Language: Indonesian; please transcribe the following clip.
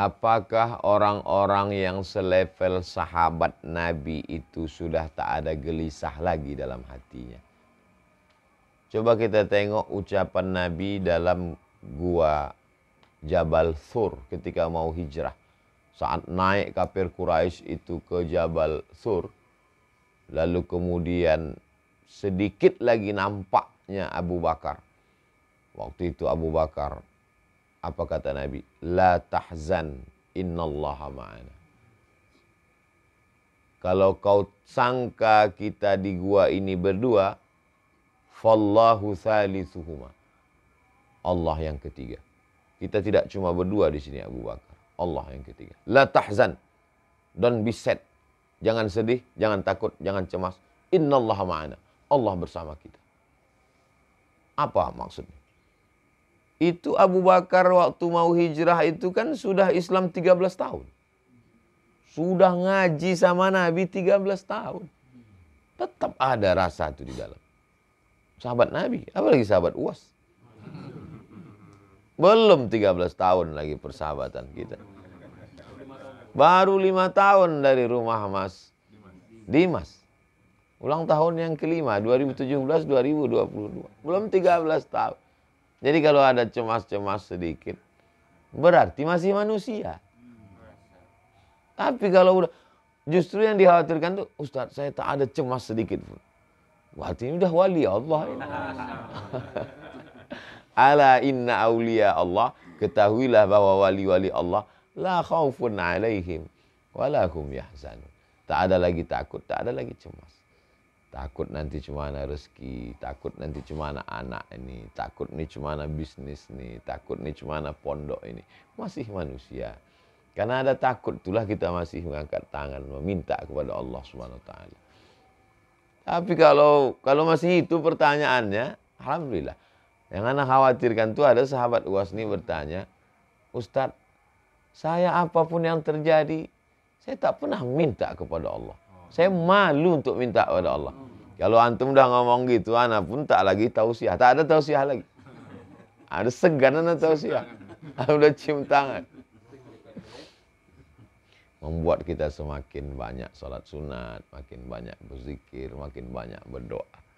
Apakah orang-orang yang selevel sahabat Nabi itu sudah tak ada gelisah lagi dalam hatinya? Coba kita tengok ucapan Nabi dalam gua Jabal Sur ketika mau hijrah. Saat naik kafir Quraisy itu ke Jabal Sur, lalu kemudian sedikit lagi nampaknya Abu Bakar. Waktu itu Abu Bakar apa kata Nabi? La tahzan innallaha ma'ana. Kalau kau sangka kita di gua ini berdua, fallahu salisuhuma. Allah yang ketiga. Kita tidak cuma berdua di sini Abu Bakar. Allah yang ketiga. La tahzan. Don't be sad. Jangan sedih, jangan takut, jangan cemas. Innallaha ma'ana. Allah bersama kita. Apa maksudnya? Itu Abu Bakar waktu mau hijrah itu kan sudah Islam 13 tahun. Sudah ngaji sama Nabi 13 tahun. Tetap ada rasa itu di dalam. Sahabat Nabi, apalagi sahabat uas. Belum 13 tahun lagi persahabatan kita. Baru lima tahun dari rumah Mas Dimas. Ulang tahun yang kelima, 2017-2022. Belum 13 tahun. Jadi kalau ada cemas-cemas sedikit, berarti masih manusia. Tapi kalau udah justru yang dikhawatirkan tuh Ustadz saya tak ada cemas sedikit pun. Berarti ini udah wali Allah ini. Ala inna awliya Allah ketahuilah bahwa wali-wali Allah la khawfun alaihim walakum yahzanun. Tak ada lagi takut, tak ada lagi cemas takut nanti cuma ada rezeki, takut nanti cuma anak-anak ini, takut nih cuma ada bisnis nih, takut nih cuma ada pondok ini. Masih manusia. Karena ada takut itulah kita masih mengangkat tangan meminta kepada Allah Subhanahu wa taala. Tapi kalau kalau masih itu pertanyaannya, alhamdulillah. Yang anak khawatirkan itu ada sahabat Wasni bertanya, "Ustadz, saya apapun yang terjadi, saya tak pernah minta kepada Allah." saya malu untuk minta kepada Allah. Kalau antum udah ngomong gitu, anak pun tak lagi tausiah. Tak ada tausiah lagi. Ada segan anak tausiah. Udah cium tangan. Membuat kita semakin banyak sholat sunat, makin banyak berzikir, makin banyak berdoa.